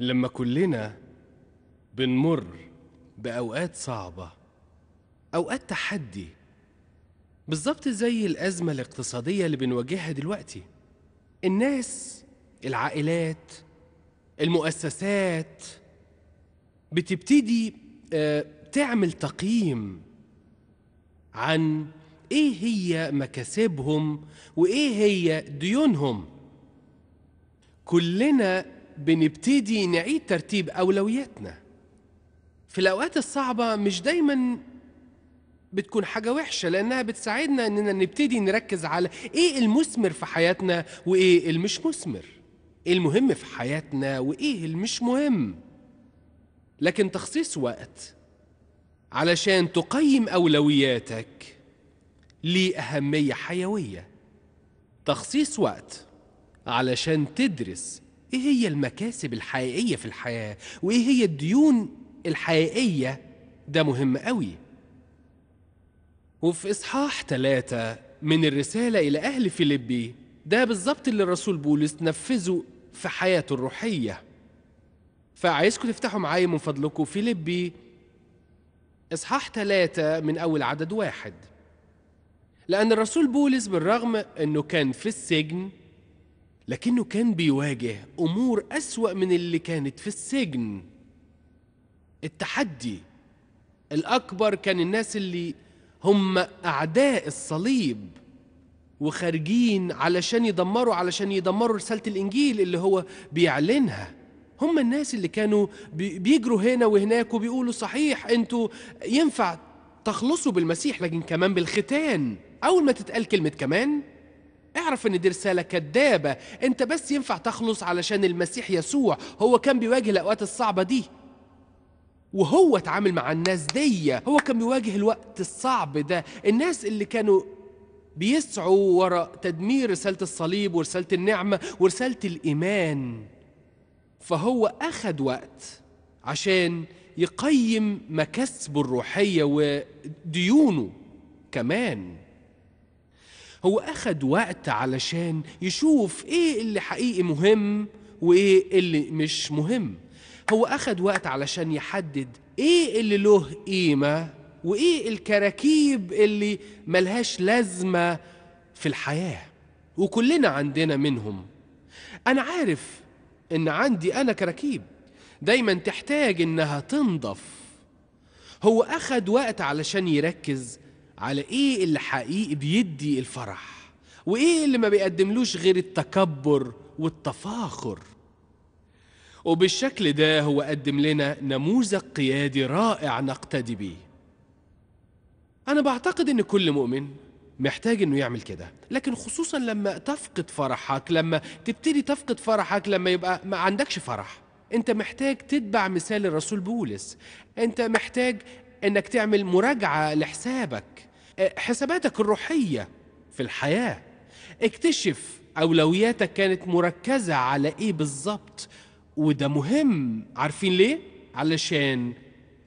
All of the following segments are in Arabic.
لما كلنا بنمر بأوقات صعبة أوقات تحدي بالظبط زي الأزمة الاقتصادية اللي بنواجهها دلوقتي الناس العائلات المؤسسات بتبتدي آه، تعمل تقييم عن ايه هي مكاسبهم وايه هي ديونهم كلنا بنبتدي نعيد ترتيب أولوياتنا في الأوقات الصعبة مش دايما بتكون حاجة وحشة لأنها بتساعدنا إننا نبتدي نركز على إيه المثمر في حياتنا وإيه المش مثمر إيه المهم في حياتنا وإيه المش مهم لكن تخصيص وقت علشان تقيم أولوياتك ليه أهمية حيوية تخصيص وقت علشان تدرس ايه هي المكاسب الحقيقيه في الحياه وايه هي الديون الحقيقيه ده مهم قوي وفي اصحاح ثلاثة من الرساله الى اهل فيليبي ده بالظبط اللي الرسول بولس نفذه في حياته الروحيه فعايزكم تفتحوا معايا من فضلكم فيليبي اصحاح ثلاثة من اول عدد واحد لأن الرسول بولس بالرغم أنه كان في السجن لكنه كان بيواجه أمور أسوأ من اللي كانت في السجن التحدي الأكبر كان الناس اللي هم أعداء الصليب وخارجين علشان يدمروا علشان يدمروا رسالة الإنجيل اللي هو بيعلنها هم الناس اللي كانوا بيجروا هنا وهناك وبيقولوا صحيح انتوا ينفع تخلصوا بالمسيح لكن كمان بالختان أول ما تتقال كلمة كمان اعرف ان دي رساله كدابه انت بس ينفع تخلص علشان المسيح يسوع هو كان بيواجه الاوقات الصعبه دي وهو اتعامل مع الناس دي هو كان بيواجه الوقت الصعب ده الناس اللي كانوا بيسعوا وراء تدمير رساله الصليب ورساله النعمه ورساله الايمان فهو اخذ وقت عشان يقيم مكاسبه الروحيه وديونه كمان هو أخد وقت علشان يشوف إيه اللي حقيقي مهم وإيه اللي مش مهم هو أخد وقت علشان يحدد إيه اللي له قيمة وإيه الكراكيب اللي ملهاش لازمة في الحياة وكلنا عندنا منهم أنا عارف إن عندي أنا كراكيب دايما تحتاج إنها تنضف هو أخد وقت علشان يركز على ايه اللي حقيقي بيدي الفرح وايه اللي ما بيقدملوش غير التكبر والتفاخر وبالشكل ده هو قدم لنا نموذج قيادي رائع نقتدي بيه انا بعتقد ان كل مؤمن محتاج انه يعمل كده لكن خصوصا لما تفقد فرحك لما تبتدي تفقد فرحك لما يبقى ما عندكش فرح انت محتاج تتبع مثال الرسول بولس انت محتاج انك تعمل مراجعه لحسابك حساباتك الروحية في الحياة اكتشف أولوياتك كانت مركزة على إيه بالظبط وده مهم عارفين ليه؟ علشان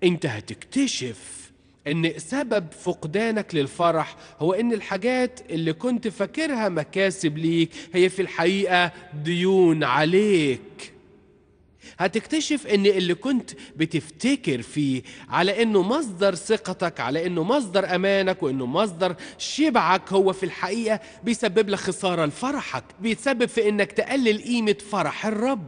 أنت هتكتشف إن سبب فقدانك للفرح هو إن الحاجات اللي كنت فاكرها مكاسب ليك هي في الحقيقة ديون عليك هتكتشف ان اللي كنت بتفتكر فيه على انه مصدر ثقتك على انه مصدر امانك وانه مصدر شبعك هو في الحقيقه بيسبب لك خساره لفرحك بيتسبب في انك تقلل قيمه فرح الرب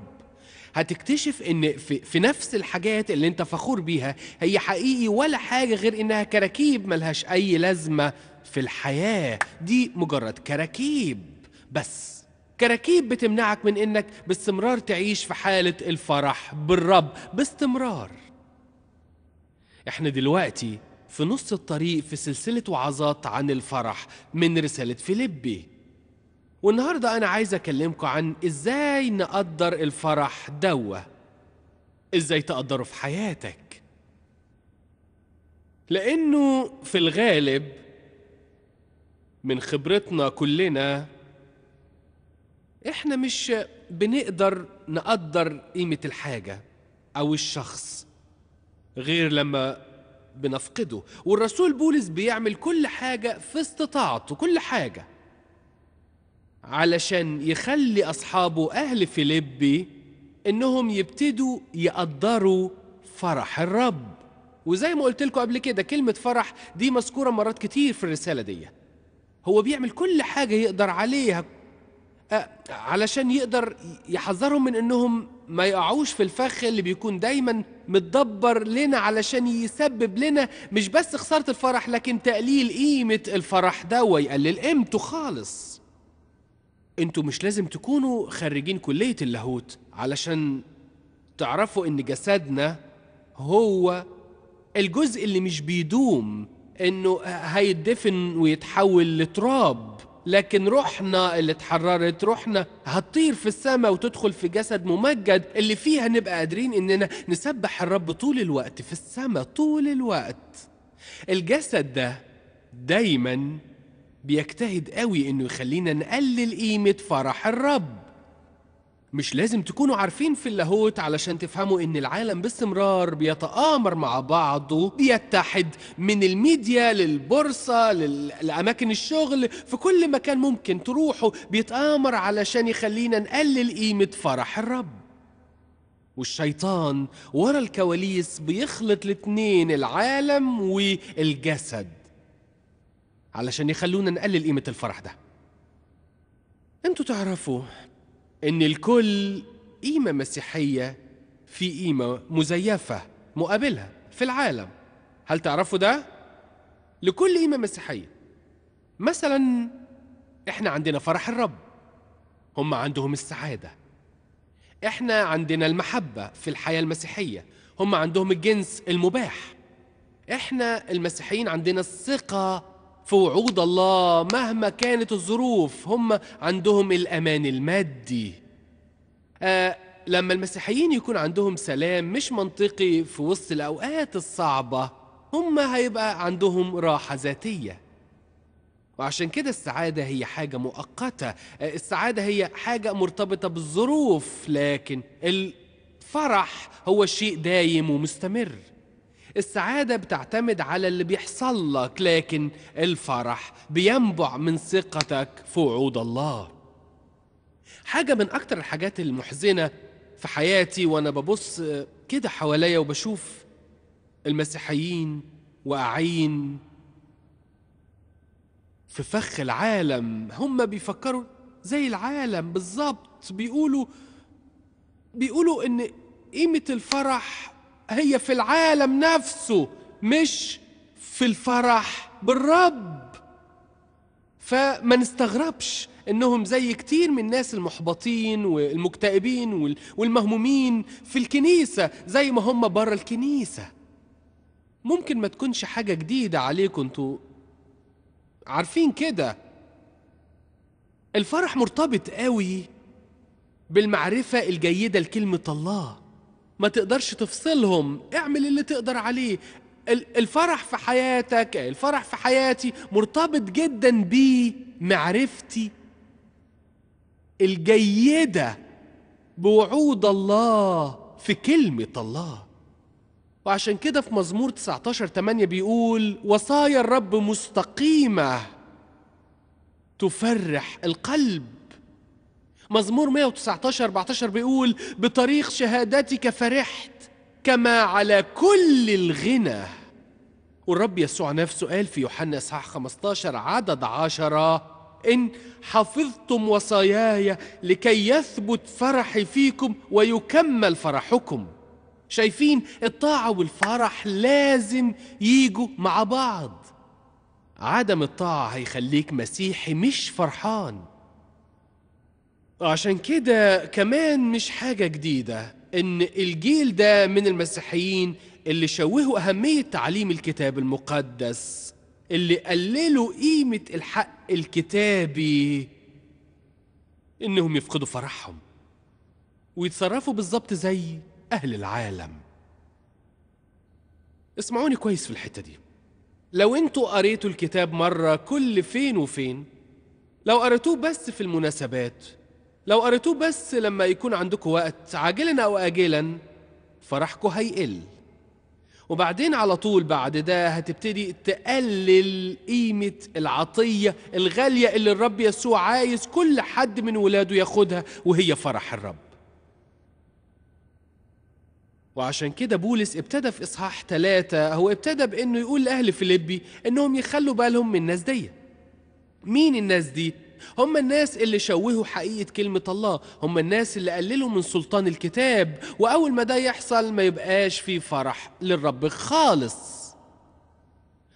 هتكتشف ان في, في نفس الحاجات اللي انت فخور بيها هي حقيقي ولا حاجه غير انها كراكيب ملهاش اي لازمه في الحياه دي مجرد كراكيب بس كراكيب بتمنعك من انك باستمرار تعيش في حاله الفرح بالرب باستمرار احنا دلوقتي في نص الطريق في سلسله وعظات عن الفرح من رساله فيليبي والنهارده انا عايز اكلمكم عن ازاي نقدر الفرح دوه ازاي تقدره في حياتك لانه في الغالب من خبرتنا كلنا احنا مش بنقدر نقدر قيمة الحاجة أو الشخص غير لما بنفقده والرسول بولس بيعمل كل حاجة في استطاعته كل حاجة علشان يخلي أصحابه أهل فيليبي إنهم يبتدوا يقدروا فرح الرب وزي ما قلت لكم قبل كده كلمة فرح دي مذكورة مرات كتير في الرسالة دي هو بيعمل كل حاجة يقدر عليها أه، علشان يقدر يحذرهم من انهم ما يقعوش في الفخ اللي بيكون دايما متدبر لنا علشان يسبب لنا مش بس خساره الفرح لكن تقليل قيمه الفرح ده ويقلل قيمته خالص انتوا مش لازم تكونوا خريجين كليه اللاهوت علشان تعرفوا ان جسدنا هو الجزء اللي مش بيدوم انه هيدفن ويتحول لتراب لكن روحنا اللي اتحررت روحنا هتطير في السماء وتدخل في جسد ممجد اللي فيها نبقى قادرين اننا نسبح الرب طول الوقت في السماء طول الوقت الجسد ده دايما بيجتهد قوي انه يخلينا نقلل قيمة فرح الرب مش لازم تكونوا عارفين في اللاهوت علشان تفهموا ان العالم باستمرار بيتآمر مع بعضه بيتحد من الميديا للبورصة لأماكن الشغل في كل مكان ممكن تروحوا بيتآمر علشان يخلينا نقلل قيمة فرح الرب والشيطان ورا الكواليس بيخلط الاتنين العالم والجسد علشان يخلونا نقلل قيمة الفرح ده انتوا تعرفوا ان الكل قيمه مسيحيه في قيمه مزيفه مقابلها في العالم هل تعرفوا ده لكل قيمه مسيحيه مثلا احنا عندنا فرح الرب هم عندهم السعاده احنا عندنا المحبه في الحياه المسيحيه هم عندهم الجنس المباح احنا المسيحيين عندنا الثقه في وعود الله مهما كانت الظروف هم عندهم الأمان المادي آه لما المسيحيين يكون عندهم سلام مش منطقي في وسط الأوقات الصعبة هم هيبقى عندهم راحة ذاتية وعشان كده السعادة هي حاجة مؤقتة آه، السعادة هي حاجة مرتبطة بالظروف لكن الفرح هو شيء دايم ومستمر السعادة بتعتمد على اللي بيحصل لك لكن الفرح بينبع من ثقتك في وعود الله حاجة من أكتر الحاجات المحزنة في حياتي وأنا ببص كده حواليا وبشوف المسيحيين واقعين في فخ العالم هم بيفكروا زي العالم بالظبط بيقولوا بيقولوا ان قيمة الفرح هي في العالم نفسه مش في الفرح بالرب فما نستغربش انهم زي كتير من الناس المحبطين والمكتئبين والمهمومين في الكنيسة زي ما هم بره الكنيسة ممكن ما تكونش حاجة جديدة عليكم انتوا عارفين كده الفرح مرتبط قوي بالمعرفة الجيدة لكلمة الله ما تقدرش تفصلهم اعمل اللي تقدر عليه الفرح في حياتك الفرح في حياتي مرتبط جدا بمعرفتي الجيدة بوعود الله في كلمة الله وعشان كده في مزمور 19 8 بيقول وصايا الرب مستقيمة تفرح القلب مزمور 119 14 بيقول بطريق شهادتك فرحت كما على كل الغنى والرب يسوع نفسه قال في يوحنا اصحاح 15 عدد 10 إن حفظتم وصاياي لكي يثبت فرحي فيكم ويكمل فرحكم شايفين الطاعة والفرح لازم يجوا مع بعض عدم الطاعة هيخليك مسيحي مش فرحان عشان كده كمان مش حاجة جديدة إن الجيل ده من المسيحيين اللي شوهوا أهمية تعليم الكتاب المقدس اللي قللوا قيمة الحق الكتابي إنهم يفقدوا فرحهم ويتصرفوا بالظبط زي أهل العالم اسمعوني كويس في الحتة دي لو انتوا قريتوا الكتاب مرة كل فين وفين لو قريتوه بس في المناسبات لو قريتوه بس لما يكون عندكم وقت عاجلا أو آجلا فرحكم هيقل وبعدين على طول بعد ده هتبتدي تقلل قيمة العطية الغالية اللي الرب يسوع عايز كل حد من ولاده ياخدها وهي فرح الرب وعشان كده بولس ابتدى في إصحاح ثلاثة هو ابتدى بأنه يقول لأهل فيليبي إنهم يخلوا بالهم من الناس دي مين الناس دي؟ هم الناس اللي شوهوا حقيقة كلمة الله هم الناس اللي قللوا من سلطان الكتاب وأول ما ده يحصل ما يبقاش في فرح للرب خالص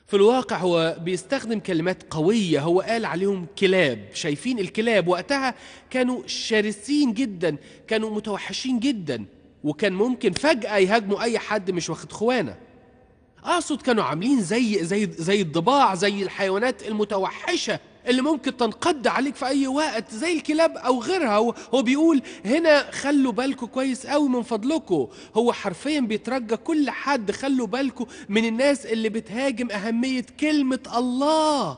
في الواقع هو بيستخدم كلمات قوية هو قال عليهم كلاب شايفين الكلاب وقتها كانوا شرسين جدا كانوا متوحشين جدا وكان ممكن فجأة يهاجموا أي حد مش واخد خوانة أقصد كانوا عاملين زي زي زي الضباع زي الحيوانات المتوحشة اللي ممكن تنقض عليك في اي وقت زي الكلاب او غيرها هو بيقول هنا خلوا بالكم كويس قوي من فضلكم هو حرفيا بيترجى كل حد خلوا بالكم من الناس اللي بتهاجم اهميه كلمه الله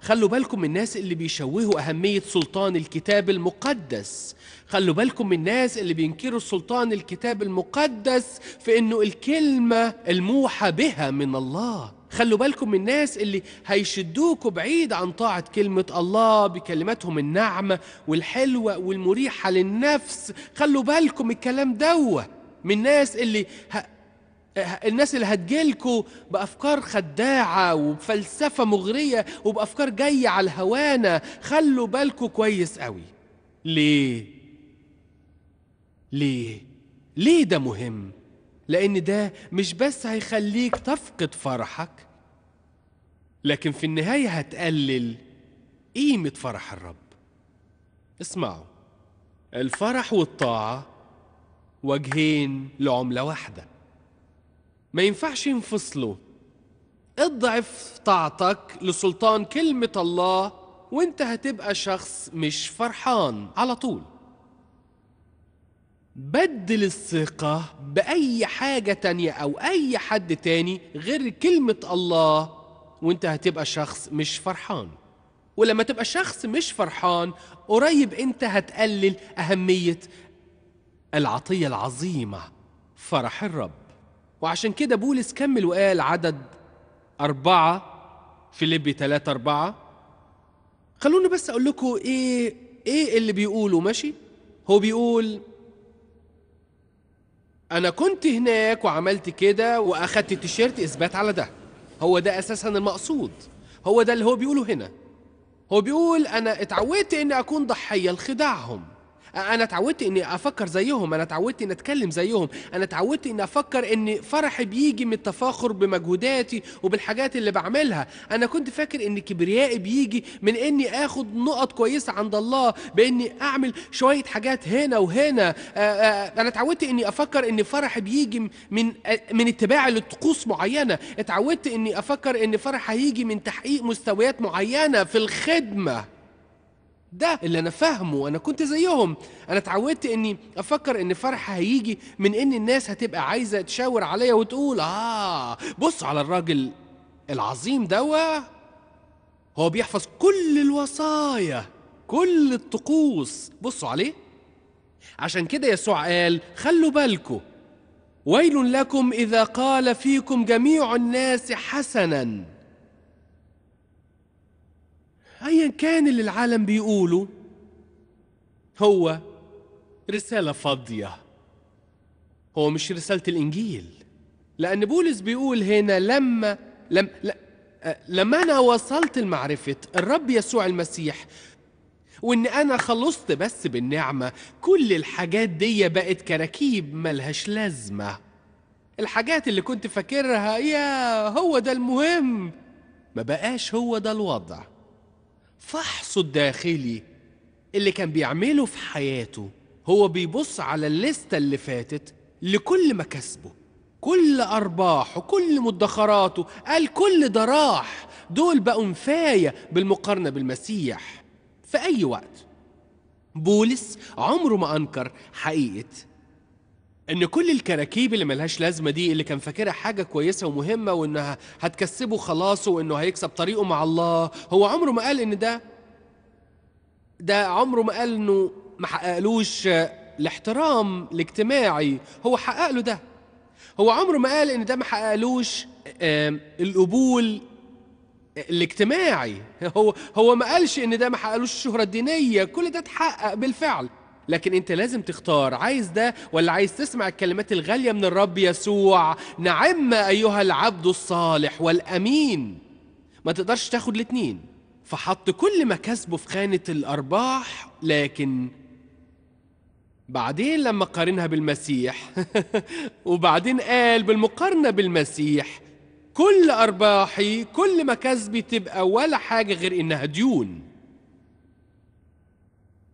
خلوا بالكم من الناس اللي بيشوهوا أهمية سلطان الكتاب المقدس خلوا بالكم من الناس اللي بينكروا سلطان الكتاب المقدس في أنه الكلمة الموحى بها من الله خلوا بالكم من الناس اللي هيشدوكوا بعيد عن طاعة كلمة الله بكلماتهم الناعمة والحلوة والمريحة للنفس خلوا بالكم الكلام دوة من الناس اللي ه... الناس اللي هتجيلكوا بأفكار خداعة وبفلسفة مغرية وبأفكار جاية على الهوانة خلوا بالكوا كويس قوي ليه؟ ليه؟ ليه ده مهم؟ لأن ده مش بس هيخليك تفقد فرحك لكن في النهاية هتقلل قيمة فرح الرب اسمعوا الفرح والطاعة وجهين لعملة واحدة ما ينفعش ينفصلوا اضعف طاعتك لسلطان كلمة الله وانت هتبقى شخص مش فرحان على طول بدل الثقة بأي حاجة تانية أو أي حد تاني غير كلمة الله وانت هتبقى شخص مش فرحان ولما تبقى شخص مش فرحان قريب انت هتقلل أهمية العطية العظيمة فرح الرب وعشان كده بولس كمل وقال عدد أربعة فيليبي ثلاثة أربعة خلوني بس أقول لكم إيه إيه اللي بيقوله ماشي هو بيقول انا كنت هناك وعملت كده واخدت التيشيرت اثبات على ده هو ده اساسا المقصود هو ده اللي هو بيقوله هنا هو بيقول انا اتعودت اني اكون ضحيه لخداعهم انا اتعودت اني افكر زيهم انا اتعودت اني اتكلم زيهم انا اتعودت اني افكر ان فرحي بيجي من التفاخر بمجهوداتي وبالحاجات اللي بعملها انا كنت فاكر ان كبريائي بيجي من اني اخد نقط كويسه عند الله باني اعمل شويه حاجات هنا وهنا آه، آه، انا اتعودت اني افكر ان فرحي بيجي من آه، من اتباعي لطقوس معينه اتعودت اني افكر ان فرحي هيجي من تحقيق مستويات معينه في الخدمه ده اللي انا فاهمه انا كنت زيهم انا اتعودت اني افكر ان فرح هيجي من ان الناس هتبقى عايزه تشاور عليا وتقول اه بص على الراجل العظيم دوا هو بيحفظ كل الوصايا كل الطقوس بصوا عليه عشان كده يسوع قال خلوا بالكم ويل لكم اذا قال فيكم جميع الناس حسنا ايا كان اللي العالم بيقوله هو رساله فاضيه هو مش رساله الانجيل لان بولس بيقول هنا لما لم أه، لما انا وصلت لمعرفه الرب يسوع المسيح وان انا خلصت بس بالنعمه كل الحاجات دي بقت كراكيب ملهاش لازمه الحاجات اللي كنت فاكرها يا هو ده المهم ما بقاش هو ده الوضع فحصه الداخلي اللي كان بيعمله في حياته هو بيبص على الليستة اللي فاتت لكل ما كسبه كل أرباحه كل مدخراته قال كل ده راح دول بقوا نفاية بالمقارنة بالمسيح في أي وقت بولس عمره ما أنكر حقيقة ان كل الكراكيب اللي ملهاش لازمه دي اللي كان فاكرها حاجه كويسه ومهمه وانها هتكسبه خلاص وانه هيكسب طريقه مع الله هو عمره ما قال ان ده ده عمره ما قال انه ما حققلوش الاحترام الاجتماعي هو حقق له ده هو عمره ما قال ان ده ما حققلوش القبول الاجتماعي هو هو ما قالش ان ده ما حققلوش الشهره الدينيه كل ده اتحقق بالفعل لكن انت لازم تختار عايز ده ولا عايز تسمع الكلمات الغاليه من الرب يسوع نعم ايها العبد الصالح والامين ما تقدرش تاخد الاتنين فحط كل مكاسبه في خانه الارباح لكن بعدين لما قارنها بالمسيح وبعدين قال بالمقارنه بالمسيح كل ارباحي كل مكاسبي تبقى ولا حاجه غير انها ديون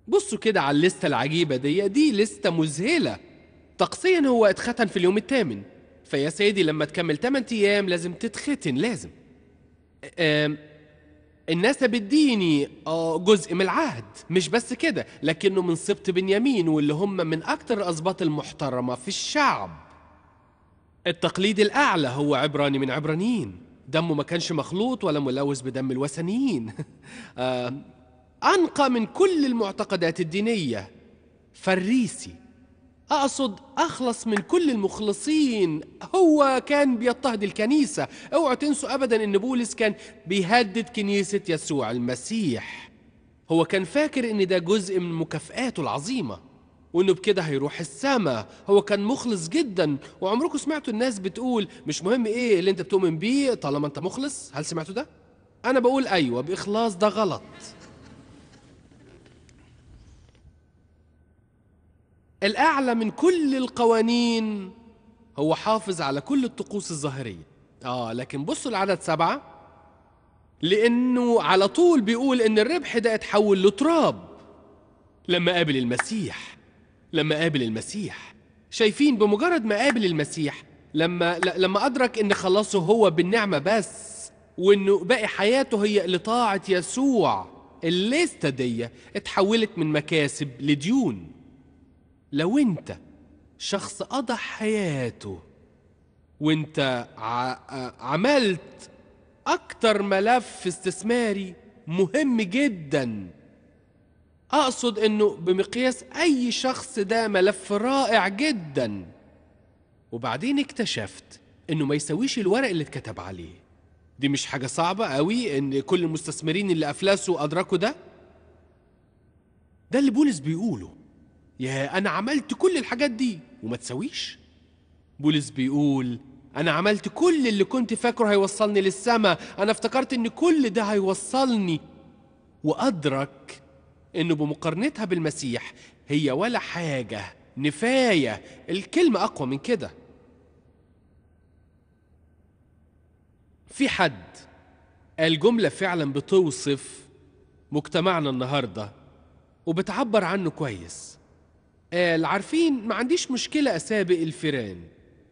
بصوا كده على الليستة العجيبة دي دي لستة مذهلة طقسيا هو اتختن في اليوم الثامن فيا سيدي لما تكمل 8 أيام لازم تتختن لازم الناس النسب الديني آه، جزء من العهد مش بس كده لكنه من سبط بنيامين واللي هم من أكتر الأسباط المحترمة في الشعب التقليد الأعلى هو عبراني من عبرانيين دمه ما كانش مخلوط ولا ملوث بدم الوثنيين أنقى من كل المعتقدات الدينية فريسي أقصد أخلص من كل المخلصين هو كان بيضطهد الكنيسة اوعوا تنسوا أبدا أن بولس كان بيهدد كنيسة يسوع المسيح هو كان فاكر أن ده جزء من مكافآته العظيمة وأنه بكده هيروح السما هو كان مخلص جدا وعمركم سمعتوا الناس بتقول مش مهم إيه اللي أنت بتؤمن بيه طالما أنت مخلص هل سمعتوا ده؟ أنا بقول أيوة بإخلاص ده غلط الأعلى من كل القوانين هو حافظ على كل الطقوس الظاهرية آه لكن بصوا العدد سبعة لأنه على طول بيقول إن الربح ده اتحول لتراب لما قابل المسيح لما قابل المسيح شايفين بمجرد ما قابل المسيح لما لما أدرك إن خلاصه هو بالنعمة بس وإنه باقي حياته هي لطاعة يسوع الليستة دي اتحولت من مكاسب لديون لو انت شخص قضى حياته وانت ع... آه، عملت اكتر ملف استثماري مهم جدا اقصد انه بمقياس اي شخص ده ملف رائع جدا وبعدين اكتشفت انه ما يسويش الورق اللي اتكتب عليه دي مش حاجه صعبه قوي ان كل المستثمرين اللي افلسوا ادركوا ده ده اللي بولس بيقوله يا أنا عملت كل الحاجات دي وما تسويش بولس بيقول أنا عملت كل اللي كنت فاكره هيوصلني للسماء أنا افتكرت إن كل ده هيوصلني وأدرك إنه بمقارنتها بالمسيح هي ولا حاجة نفاية الكلمة أقوى من كده في حد الجملة فعلا بتوصف مجتمعنا النهاردة وبتعبر عنه كويس قال عارفين ما عنديش مشكلة أسابق الفيران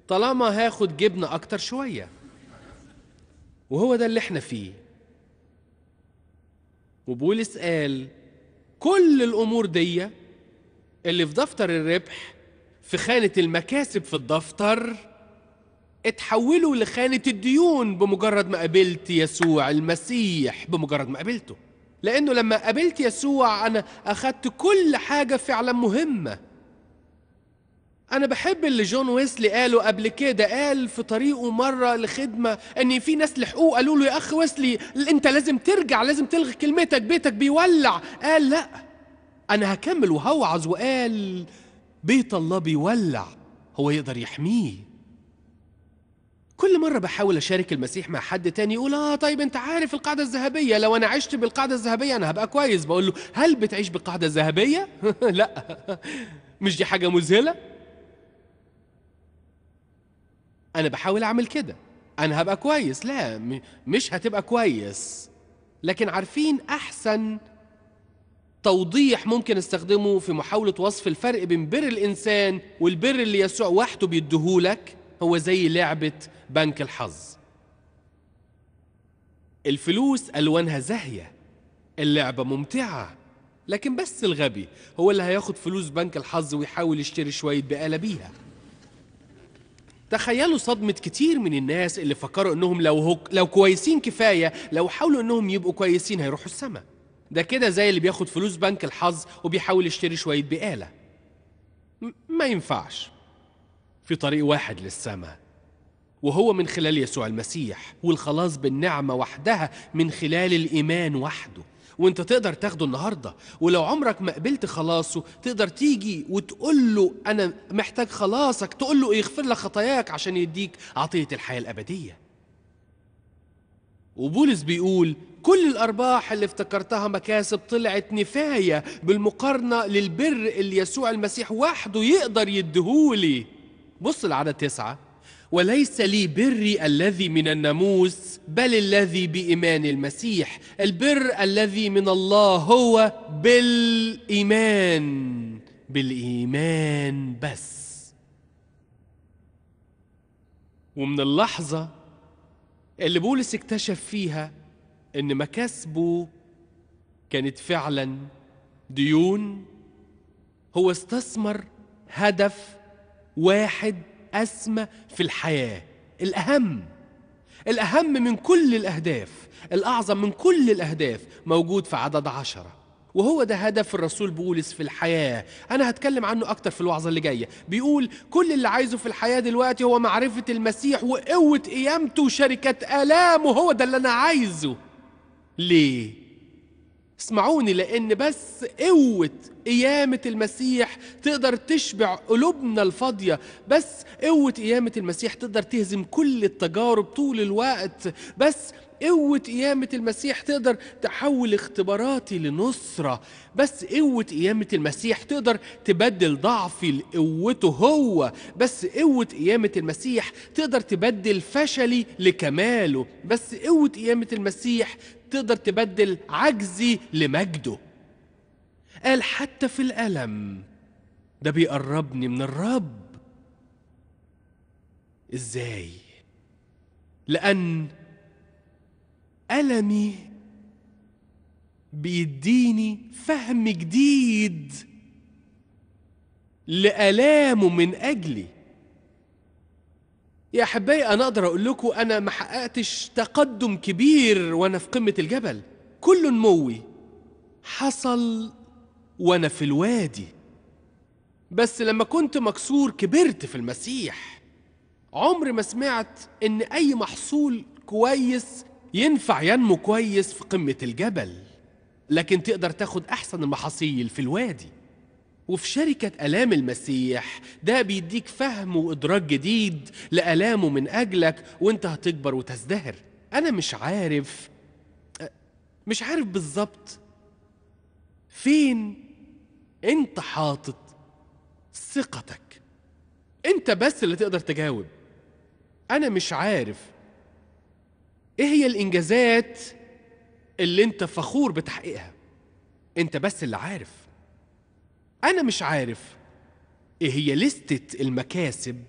طالما هاخد جبنة أكتر شوية وهو ده اللي احنا فيه وبولس قال كل الأمور دي اللي في دفتر الربح في خانة المكاسب في الدفتر اتحولوا لخانة الديون بمجرد ما قابلت يسوع المسيح بمجرد ما قابلته لأنه لما قابلت يسوع أنا أخدت كل حاجة فعلا مهمة أنا بحب اللي جون ويسلي قاله قبل كده قال في طريقه مرة لخدمة إن في ناس لحقوه قالوا له يا أخ ويسلي أنت لازم ترجع لازم تلغي كلمتك بيتك بيولع قال لأ أنا هكمل وهوعظ وقال بيت الله بيولع هو يقدر يحميه كل مرة بحاول أشارك المسيح مع حد تاني يقول آه طيب أنت عارف القاعدة الذهبية لو أنا عشت بالقاعدة الذهبية أنا هبقى كويس بقول له هل بتعيش بالقاعدة الذهبية؟ لأ مش دي حاجة مذهلة؟ انا بحاول اعمل كده انا هبقى كويس لا مش هتبقى كويس لكن عارفين احسن توضيح ممكن استخدمه في محاولة وصف الفرق بين بر الإنسان والبر اللي يسوع وحده بيديهولك هو زي لعبة بنك الحظ الفلوس ألوانها زاهية اللعبة ممتعة لكن بس الغبي هو اللي هياخد فلوس بنك الحظ ويحاول يشتري شوية بقالة بيها تخيلوا صدمة كتير من الناس اللي فكروا انهم لو هك... لو كويسين كفاية لو حاولوا انهم يبقوا كويسين هيروحوا السما ده كده زي اللي بياخد فلوس بنك الحظ وبيحاول يشتري شوية بقالة م... ما ينفعش في طريق واحد للسما وهو من خلال يسوع المسيح والخلاص بالنعمة وحدها من خلال الإيمان وحده وانت تقدر تاخده النهارده ولو عمرك ما قبلت خلاصه تقدر تيجي وتقول له انا محتاج خلاصك تقول له يغفر لك خطاياك عشان يديك عطيه الحياه الابديه وبولس بيقول كل الارباح اللي افتكرتها مكاسب طلعت نفايه بالمقارنه للبر اللي يسوع المسيح وحده يقدر يديهولي بص العدد تسعه وليس لي بري الذي من الناموس بل الذي بإيمان المسيح البر الذي من الله هو بالإيمان بالإيمان بس ومن اللحظة اللي بولس اكتشف فيها إن مكاسبه كانت فعلا ديون هو استثمر هدف واحد أسمى في الحياة الأهم الأهم من كل الأهداف الأعظم من كل الأهداف موجود في عدد عشرة وهو ده هدف الرسول بولس في الحياة أنا هتكلم عنه أكتر في الوعظة اللي جاية بيقول كل اللي عايزه في الحياة دلوقتي هو معرفة المسيح وقوة قيامته وشركة آلامه هو ده اللي أنا عايزه ليه؟ اسمعوني لأن بس قوة قيامة المسيح تقدر تشبع قلوبنا الفاضية بس قوة قيامة المسيح تقدر تهزم كل التجارب طول الوقت بس قوة قيامة المسيح تقدر تحول اختباراتي لنصرة بس قوة قيامة المسيح تقدر تبدل ضعفي لقوته هو بس قوة قيامة المسيح تقدر تبدل فشلي لكماله بس قوة قيامة المسيح تقدر تبدل عجزي لمجده قال حتى في الألم ده بيقربني من الرب ازاي لأن ألمي بيديني فهم جديد لآلامه من أجلي يا أحبائي أنا أقدر أقول لكم أنا ما حققتش تقدم كبير وأنا في قمة الجبل كل نموي حصل وأنا في الوادي بس لما كنت مكسور كبرت في المسيح عمري ما سمعت إن أي محصول كويس ينفع ينمو كويس في قمة الجبل لكن تقدر تاخد أحسن المحاصيل في الوادي وفي شركة ألام المسيح ده بيديك فهم وإدراك جديد لألامه من أجلك وأنت هتكبر وتزدهر أنا مش عارف مش عارف بالظبط فين أنت حاطط ثقتك أنت بس اللي تقدر تجاوب أنا مش عارف إيه هي الإنجازات اللي أنت فخور بتحقيقها أنت بس اللي عارف أنا مش عارف إيه هي لستة المكاسب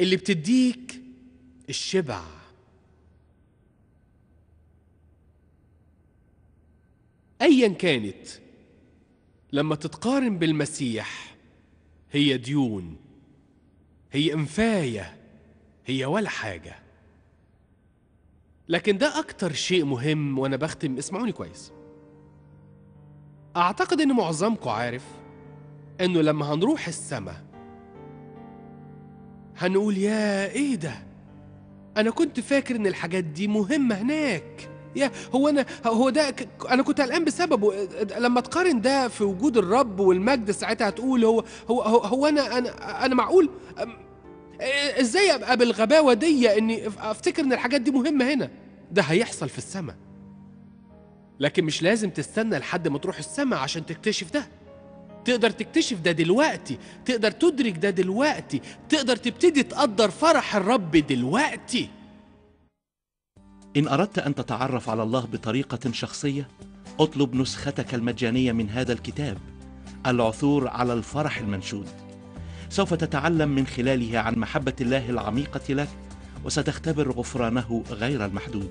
اللي بتديك الشبع أيا كانت لما تتقارن بالمسيح هي ديون هي انفاية هي ولا حاجة لكن ده أكتر شيء مهم وأنا بختم اسمعوني كويس أعتقد إن معظمكم عارف إنه لما هنروح السما هنقول يا إيه ده أنا كنت فاكر إن الحاجات دي مهمة هناك يا هو أنا هو ده أنا كنت قلقان بسببه لما تقارن ده في وجود الرب والمجد ساعتها هتقول هو هو هو, هو أنا أنا أنا معقول ازاي ابقى بالغباوه دي اني افتكر ان الحاجات دي مهمه هنا ده هيحصل في السماء لكن مش لازم تستنى لحد ما تروح السماء عشان تكتشف ده تقدر تكتشف ده دلوقتي تقدر تدرك ده دلوقتي تقدر تبتدي تقدر فرح الرب دلوقتي إن أردت أن تتعرف على الله بطريقة شخصية اطلب نسختك المجانية من هذا الكتاب العثور على الفرح المنشود سوف تتعلم من خلاله عن محبة الله العميقة لك وستختبر غفرانه غير المحدود